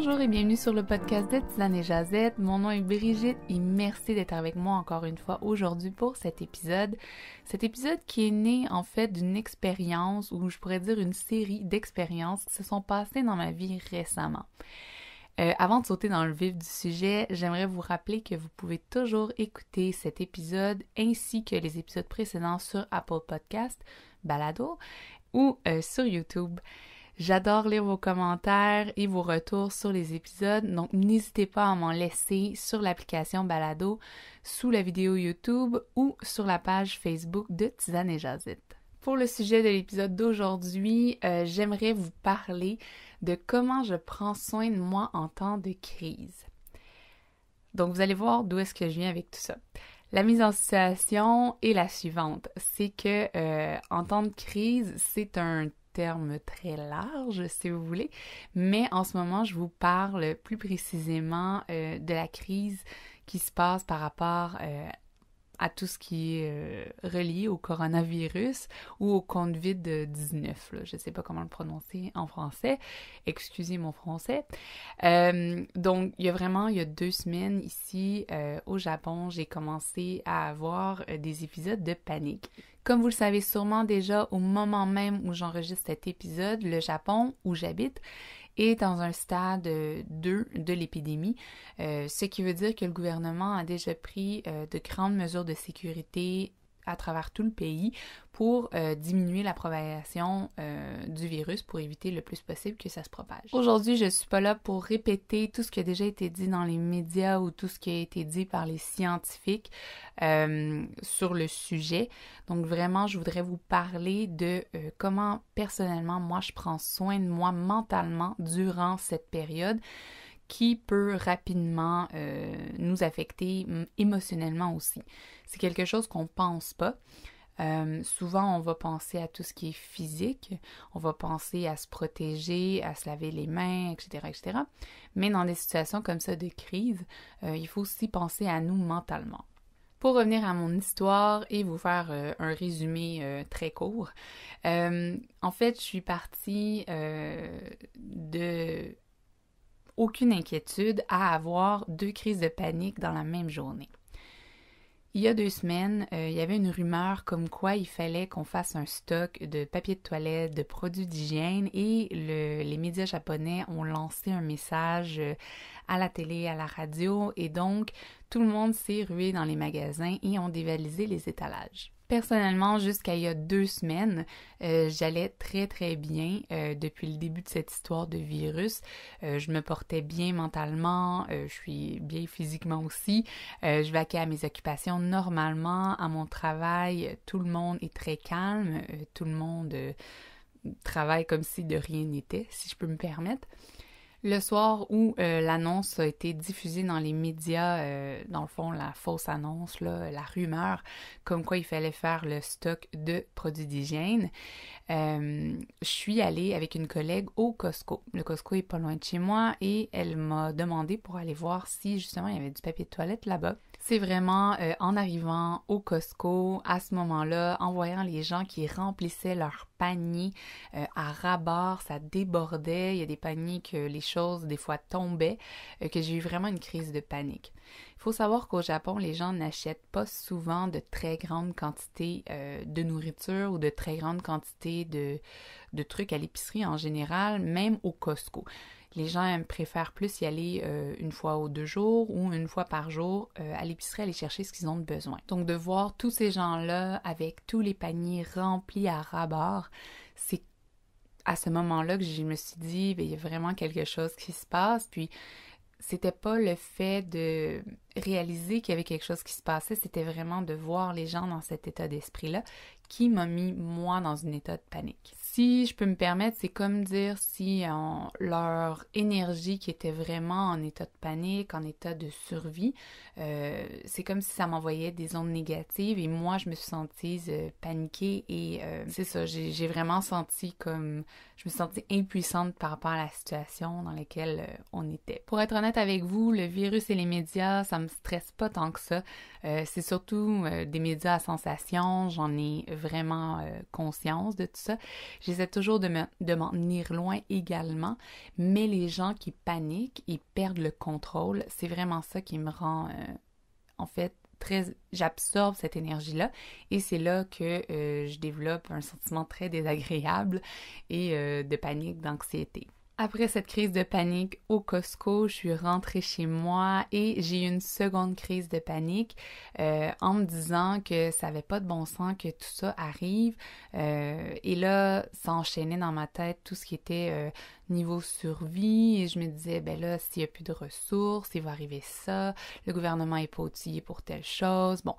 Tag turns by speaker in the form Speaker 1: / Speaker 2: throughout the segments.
Speaker 1: Bonjour et bienvenue sur le podcast de et Jazette. Mon nom est Brigitte et merci d'être avec moi encore une fois aujourd'hui pour cet épisode. Cet épisode qui est né en fait d'une expérience ou je pourrais dire une série d'expériences qui se sont passées dans ma vie récemment. Euh, avant de sauter dans le vif du sujet, j'aimerais vous rappeler que vous pouvez toujours écouter cet épisode ainsi que les épisodes précédents sur Apple Podcast, Balado ou euh, sur YouTube. J'adore lire vos commentaires et vos retours sur les épisodes, donc n'hésitez pas à m'en laisser sur l'application Balado, sous la vidéo YouTube ou sur la page Facebook de Tizane et Jazette. Pour le sujet de l'épisode d'aujourd'hui, euh, j'aimerais vous parler de comment je prends soin de moi en temps de crise. Donc vous allez voir d'où est-ce que je viens avec tout ça. La mise en situation est la suivante, c'est que euh, en temps de crise, c'est un terme très large, si vous voulez, mais en ce moment, je vous parle plus précisément euh, de la crise qui se passe par rapport à euh, à tout ce qui est euh, relié au coronavirus ou au COVID-19. Je ne sais pas comment le prononcer en français. Excusez mon français. Euh, donc, il y a vraiment, il y a deux semaines ici euh, au Japon, j'ai commencé à avoir des épisodes de panique. Comme vous le savez sûrement déjà, au moment même où j'enregistre cet épisode, le Japon, où j'habite, est dans un stade 2 euh, de l'épidémie, euh, ce qui veut dire que le gouvernement a déjà pris euh, de grandes mesures de sécurité à travers tout le pays pour euh, diminuer la propagation euh, du virus pour éviter le plus possible que ça se propage. Aujourd'hui, je ne suis pas là pour répéter tout ce qui a déjà été dit dans les médias ou tout ce qui a été dit par les scientifiques euh, sur le sujet. Donc vraiment, je voudrais vous parler de comment personnellement moi je prends soin de moi mentalement durant cette période qui peut rapidement euh, nous affecter émotionnellement aussi. C'est quelque chose qu'on ne pense pas. Euh, souvent, on va penser à tout ce qui est physique, on va penser à se protéger, à se laver les mains, etc., etc. Mais dans des situations comme ça de crise, euh, il faut aussi penser à nous mentalement. Pour revenir à mon histoire et vous faire un résumé très court, en fait, je suis partie de aucune inquiétude à avoir deux crises de panique dans la même journée. Il y a deux semaines, euh, il y avait une rumeur comme quoi il fallait qu'on fasse un stock de papier de toilette, de produits d'hygiène et les médias japonais ont lancé un message euh, à la télé, à la radio et donc tout le monde s'est rué dans les magasins et ont dévalisé les étalages. Personnellement, jusqu'à il y a deux semaines, euh, j'allais très très bien euh, depuis le début de cette histoire de virus. Euh, je me portais bien mentalement, je suis bien physiquement aussi. je vaquais à mes occupations normalement, à mon travail. Tout le monde est très calme, tout le monde travaille comme si de rien n'était, si je peux me permettre. Le soir où euh, l'annonce a été diffusée dans les médias, euh, dans le fond, la fausse annonce, la rumeur, comme quoi il fallait faire le stock de produits d'hygiène, euh, je suis allée avec une collègue au Costco. Le Costco est pas loin de chez moi et elle m'a demandé pour aller voir si justement il y avait du papier de toilette là-bas. C'est vraiment euh, en arrivant au Costco, à ce moment-là, en voyant les gens qui remplissaient leurs paniers euh, à rabord, ça débordait, il y a des paniers que les choses des fois tombaient, euh, que j'ai eu vraiment une crise de panique. Il faut savoir qu'au Japon, les gens n'achètent pas souvent de très grandes quantités de nourriture ou de très grandes quantités de trucs à l'épicerie en général, même au Costco. Les gens préfèrent plus y aller euh, une fois ou deux jours ou une fois par jour euh, à l'épicerie aller chercher ce qu'ils ont de besoin. Donc de voir tous ces gens-là avec tous les paniers remplis à rabord, c'est à ce moment-là que je me suis dit, ben, il y a vraiment quelque chose qui se passe. Puis c'était pas le fait de réaliser qu'il y avait quelque chose qui se passait, c'était vraiment de voir les gens dans cet état d'esprit-là qui m'a mis moi dans un état de panique. Si je peux me permettre, c'est comme dire si leur énergie qui était vraiment en état de panique, en état de survie, euh, c'est comme si ça m'envoyait des ondes négatives et moi je me suis sentie euh, paniquée et euh, c'est ça, j'ai vraiment senti comme je me sentais impuissante par rapport à la situation dans laquelle on était. Pour être honnête avec vous, le virus et les médias, ça me stresse pas tant que ça. Euh, c'est surtout euh, des médias à sensation, j'en ai vraiment euh, conscience de tout ça. J'essaie toujours de, de m'en tenir loin également, mais les gens qui paniquent, et perdent le contrôle. C'est vraiment ça qui me rend, en fait, très j'absorbe cette énergie là et c'est là que je développe un sentiment très désagréable et de panique d'anxiété après cette crise de panique au Costco, je suis rentrée chez moi et j'ai eu une seconde crise de panique euh, en me disant que ça n'avait pas de bon sens que tout ça arrive. Euh, et là, ça enchaînait dans ma tête tout ce qui était euh, niveau survie et je me disais, ben là, s'il n'y a plus de ressources, il va arriver ça, le gouvernement est pas outillé pour telle chose. Bon,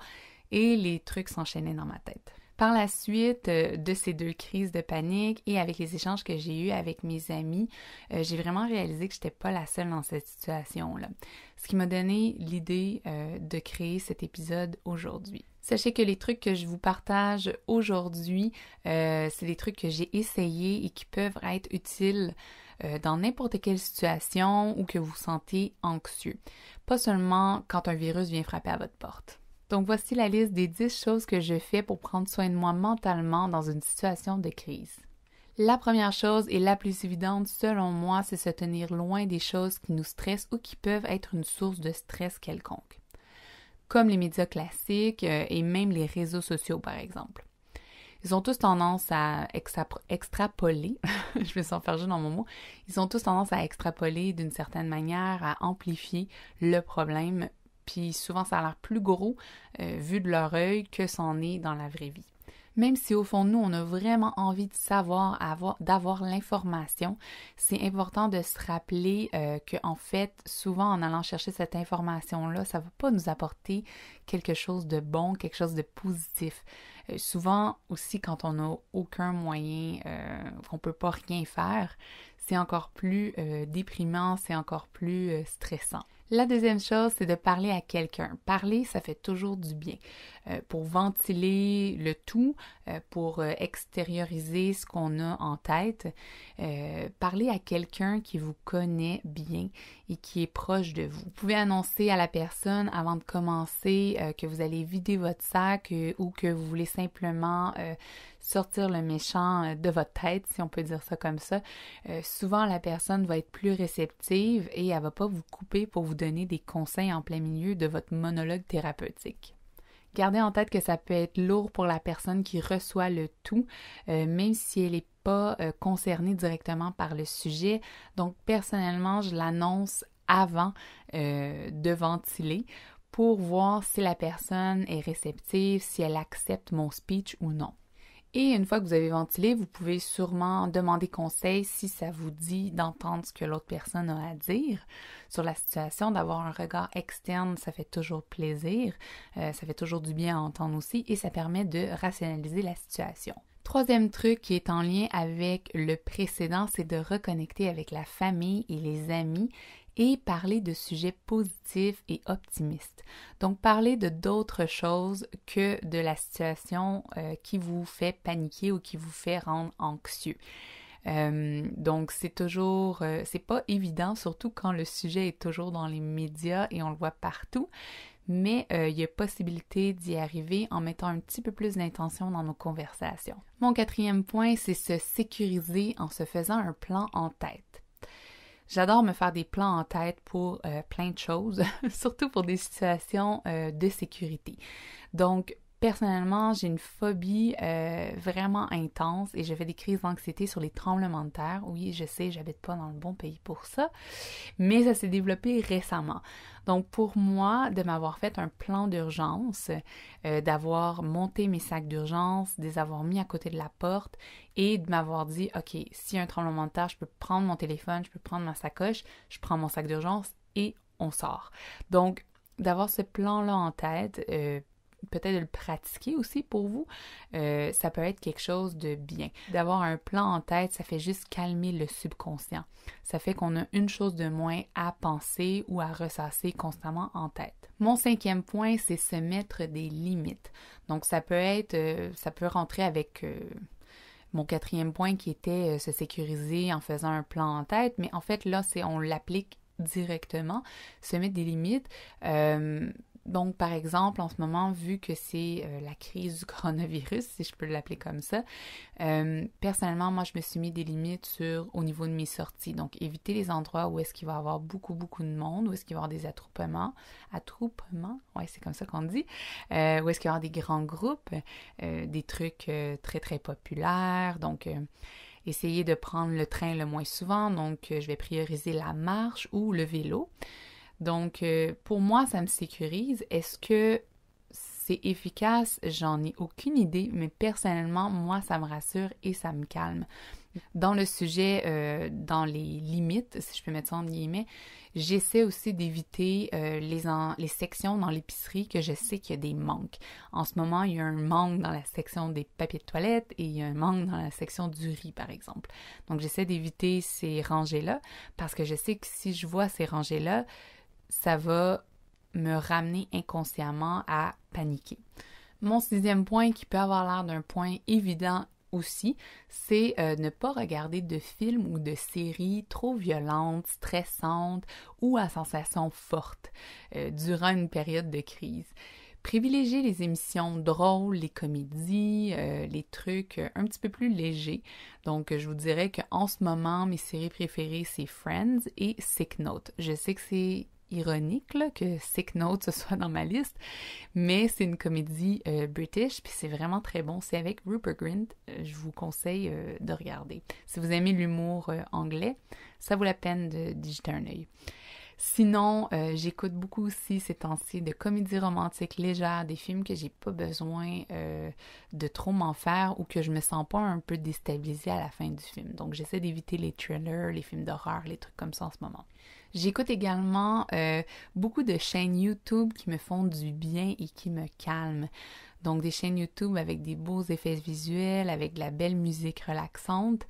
Speaker 1: et les trucs s'enchaînaient dans ma tête. Par la suite euh, de ces deux crises de panique et avec les échanges que j'ai eus avec mes amis, euh, j'ai vraiment réalisé que je n'étais pas la seule dans cette situation-là. Ce qui m'a donné l'idée euh, de créer cet épisode aujourd'hui. Sachez que les trucs que je vous partage aujourd'hui, c'est des trucs que j'ai essayés et qui peuvent être utiles dans n'importe quelle situation ou que vous sentez anxieux. Pas seulement quand un virus vient frapper à votre porte. Donc voici la liste des 10 choses que je fais pour prendre soin de moi mentalement dans une situation de crise. La première chose et la plus évidente selon moi, c'est se tenir loin des choses qui nous stressent ou qui peuvent être une source de stress quelconque, comme les médias classiques euh, et même les réseaux sociaux par exemple. Ils ont tous tendance à extrapoler, je vais s'en faire juste dans mon mot, ils ont tous tendance à extrapoler d'une certaine manière, à amplifier le problème puis souvent ça a l'air plus gros euh, vu de leur œil que c'en est dans la vraie vie. Même si au fond de nous, on a vraiment envie de savoir, avoir, d'avoir l'information, c'est important de se rappeler euh, qu'en fait, souvent en allant chercher cette information-là, ça ne va pas nous apporter quelque chose de bon, quelque chose de positif. Euh, souvent aussi, quand on n'a aucun moyen, qu'on ne peut pas rien faire, c'est encore plus déprimant, c'est encore plus stressant. La deuxième chose, c'est de parler à quelqu'un. Parler, ça fait toujours du bien. Euh, pour ventiler le tout, euh, pour euh, extérioriser ce qu'on a en tête, parlez parler à quelqu'un qui vous connaît bien et qui est proche de vous. Vous pouvez annoncer à la personne avant de commencer que vous allez vider votre sac ou que vous voulez simplement sortir le méchant euh, de votre tête, si on peut dire ça comme ça, euh, souvent la personne va être plus réceptive et elle va pas vous couper pour vous donner des conseils en plein milieu de votre monologue thérapeutique. Gardez en tête que ça peut être lourd pour la personne qui reçoit le tout, euh, même si elle n'est pas concernée directement par le sujet. Donc, personnellement, je l'annonce avant de ventiler pour voir si la personne est réceptive, si elle accepte mon speech ou non. Et une fois que vous avez ventilé, vous pouvez sûrement demander conseil si ça vous dit d'entendre ce que l'autre personne a à dire sur la situation, d'avoir un regard externe, ça fait toujours plaisir, euh, ça fait toujours du bien à entendre aussi et ça permet de rationaliser la situation. Troisième truc qui est en lien avec le précédent, c'est de reconnecter avec la famille et les amis et parler de sujets positifs et optimistes. Donc parler de d'autres choses que de la situation euh, qui vous fait paniquer ou qui vous fait rendre anxieux. Euh, donc c'est toujours, euh, c'est pas évident, surtout quand le sujet est toujours dans les médias et on le voit partout, mais il y a possibilité d'y arriver en mettant un petit peu plus d'intention dans nos conversations. Mon quatrième point, c'est se sécuriser en se faisant un plan en tête. J'adore me faire des plans en tête pour euh, plein de choses, surtout pour des situations euh, de sécurité. Donc, Personnellement, j'ai une phobie euh, vraiment intense et j'avais des crises d'anxiété sur les tremblements de terre. Oui, je sais, j'habite pas dans le bon pays pour ça, mais ça s'est développé récemment. Donc pour moi, de m'avoir fait un plan d'urgence, euh, d'avoir monté mes sacs d'urgence, de les avoir mis à côté de la porte et de m'avoir dit, OK, si y a un tremblement de terre, je peux prendre mon téléphone, je peux prendre ma sacoche, je prends mon sac d'urgence et on sort. Donc d'avoir ce plan-là en tête, euh, peut-être de le pratiquer aussi pour vous, euh, ça peut être quelque chose de bien. D'avoir un plan en tête, ça fait juste calmer le subconscient. Ça fait qu'on a une chose de moins à penser ou à ressasser constamment en tête. Mon cinquième point, c'est se mettre des limites. Donc ça peut être, euh, ça peut rentrer avec euh, mon quatrième point qui était se sécuriser en faisant un plan en tête, mais en fait là, c'est on l'applique directement, se mettre des limites. Donc, par exemple, en ce moment, vu que c'est euh, la crise du coronavirus, si je peux l'appeler comme ça, euh, personnellement, moi, je me suis mis des limites sur au niveau de mes sorties. Donc, éviter les endroits où est-ce qu'il va y avoir beaucoup, beaucoup de monde, où est-ce qu'il va y avoir des attroupements, attroupements, ouais, c'est comme ça qu'on dit, euh, où est-ce qu'il va y avoir des grands groupes, des trucs très, très populaires. Donc, essayer de prendre le train le moins souvent. Donc, je vais prioriser la marche ou le vélo. Donc, euh, pour moi, ça me sécurise. Est-ce que c'est efficace? J'en ai aucune idée, mais personnellement, moi, ça me rassure et ça me calme. Dans le sujet, euh, dans les limites, si je peux mettre ça en guillemets, j'essaie aussi d'éviter euh, les, les, sections dans l'épicerie que je sais qu'il y a des manques. En ce moment, il y a un manque dans la section des papiers de toilette et il y a un manque dans la section du riz, par exemple. Donc, j'essaie d'éviter ces rangées-là parce que je sais que si je vois ces rangées-là, ça va me ramener inconsciemment à paniquer. Mon sixième point, qui peut avoir l'air d'un point évident aussi, c'est euh, ne pas regarder de films ou de séries trop violentes, stressantes ou à sensation forte euh, durant une période de crise. Privilégier les émissions drôles, les comédies, euh, les trucs un petit peu plus légers. Donc, je vous dirais qu'en ce moment, mes séries préférées, c'est Friends et Sick Note. Je sais que c'est ironique que Sick Note ce soit dans ma liste, mais c'est une comédie euh, british, puis c'est vraiment très bon. C'est avec Rupert Grint, euh, je vous conseille euh, de regarder. Si vous aimez l'humour anglais, ça vaut la peine de, digiter jeter un œil. Sinon, j'écoute beaucoup aussi ces temps-ci de comédies romantiques légères, des films que j'ai pas besoin de trop m'en faire ou que je me sens pas un peu déstabilisée à la fin du film. Donc j'essaie d'éviter les thrillers, les films d'horreur, les trucs comme ça en ce moment. J'écoute également euh, beaucoup de chaînes YouTube qui me font du bien et qui me calment. Donc des chaînes YouTube avec des beaux effets visuels, avec de la belle musique relaxante,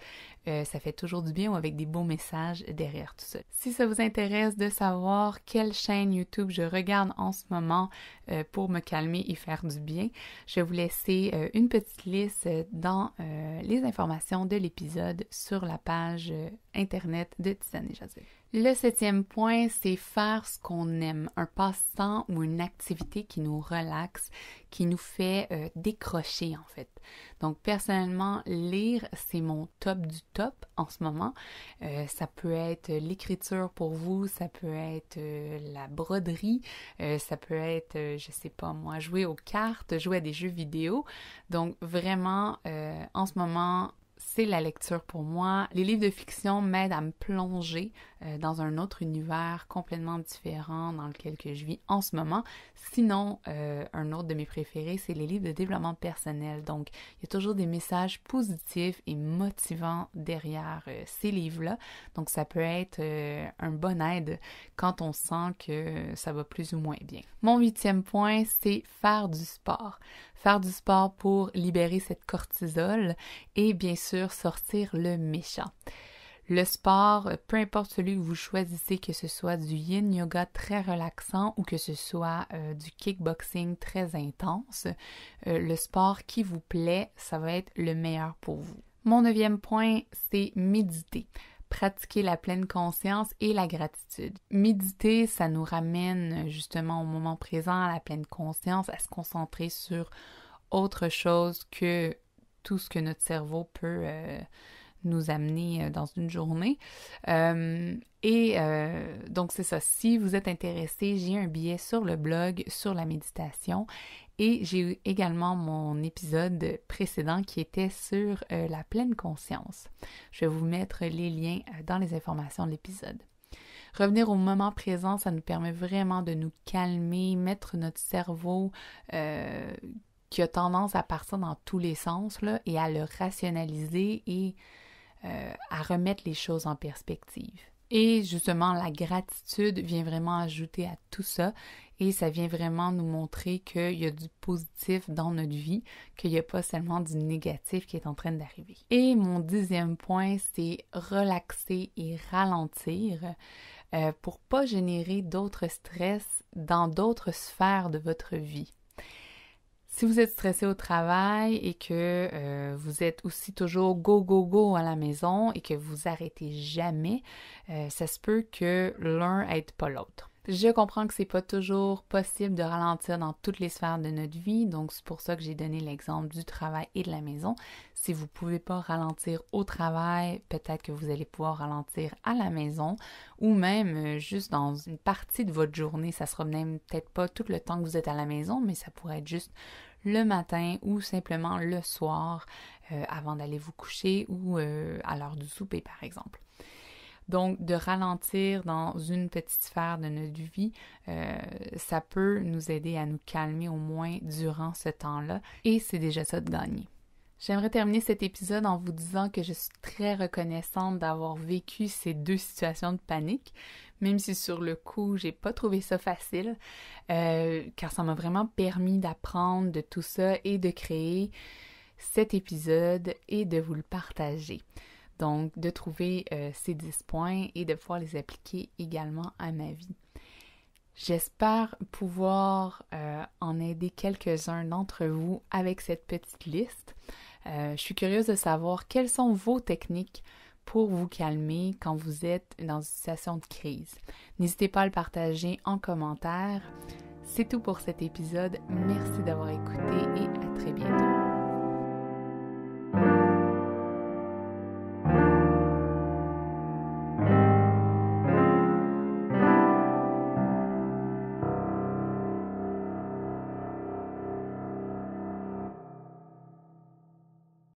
Speaker 1: euh, ça fait toujours du bien ou avec des beaux messages derrière tout ça. Si ça vous intéresse de savoir quelle chaîne YouTube je regarde en ce moment euh, pour me calmer et faire du bien, je vais vous laisser une petite liste dans les informations de l'épisode sur la page Internet de Tisane et Le septième point, c'est faire ce qu'on aime, un passe-temps ou une activité qui nous relaxe, qui nous fait euh, décrocher en fait. Donc personnellement, lire, c'est mon top du top en ce moment. Euh, ça peut être l'écriture pour vous, ça peut être euh, la broderie, ça peut être, je sais pas moi, jouer aux cartes, jouer à des jeux vidéo. Donc vraiment, en ce moment, c'est la lecture pour moi. Les livres de fiction m'aident à me plonger euh, dans un autre univers complètement différent dans lequel que je vis en ce moment. Sinon, euh, un autre de mes préférés, c'est les livres de développement personnel. Donc, il y a toujours des messages positifs et motivants derrière euh, ces livres-là. Donc, ça peut être un bon aide quand on sent que ça va plus ou moins bien. Mon huitième point, c'est faire du sport faire du sport pour libérer cette cortisol et bien sûr sortir le méchant. Le sport, peu importe celui que vous choisissez, que ce soit du yin yoga très relaxant ou que ce soit euh, du kickboxing très intense, euh, le sport qui vous plaît, ça va être le meilleur pour vous. Mon neuvième point, c'est méditer pratiquer la pleine conscience et la gratitude. Méditer, ça nous ramène justement au moment présent, à la pleine conscience, à se concentrer sur autre chose que tout ce que notre cerveau peut euh, nous amener euh, dans une journée. Euh, et euh, donc c'est ça, si vous êtes intéressé, j'ai un billet sur le blog sur la méditation et j'ai eu également mon épisode précédent qui était sur la pleine conscience. Je vais vous mettre les liens dans les informations de l'épisode. Revenir au moment présent, ça nous permet vraiment de nous calmer, mettre notre cerveau qui a tendance à partir dans tous les sens là, et à le rationaliser et euh, à remettre les choses en perspective. Et justement, la gratitude vient vraiment ajouter à tout ça et ça vient vraiment nous montrer qu'il y a du positif dans notre vie, qu'il n'y a pas seulement du négatif qui est en train d'arriver. Et mon dixième point, c'est relaxer et ralentir pour euh, pour pas générer d'autres stress dans d'autres sphères de votre vie. Si vous êtes stressé au travail et que euh, vous êtes aussi toujours go, go, go à la maison et que vous arrêtez jamais, euh, ça se peut que l'un aide pas l'autre. Je comprends que c'est pas toujours possible de ralentir dans toutes les sphères de notre vie, donc c'est pour ça que j'ai donné l'exemple du travail et de la maison. Si vous pouvez pas ralentir au travail, peut-être que vous allez pouvoir ralentir à la maison ou même euh, juste dans une partie de votre journée. Ça sera même peut-être pas tout le temps que vous êtes à la maison, mais ça pourrait être juste le matin ou simplement le soir euh, avant d'aller vous coucher ou euh, à l'heure du souper par exemple. Donc, de ralentir dans une petite sphère de notre vie, euh, ça peut nous aider à nous calmer au moins durant ce temps-là et c'est déjà ça de gagner. J'aimerais terminer cet épisode en vous disant que je suis très reconnaissante d'avoir vécu ces deux situations de panique, même si sur le coup j'ai pas trouvé ça facile, euh, car ça m'a vraiment permis d'apprendre de tout ça et de créer cet épisode et de vous le partager. Donc de trouver euh, ces 10 points et de pouvoir les appliquer également à ma vie. J'espère pouvoir euh, en aider quelques-uns d'entre vous avec cette petite liste. Euh, je suis curieuse de savoir quelles sont vos techniques pour vous calmer quand vous êtes dans une situation de crise. N'hésitez pas à le partager en commentaire. C'est tout pour cet épisode. Merci d'avoir écouté et à très bientôt.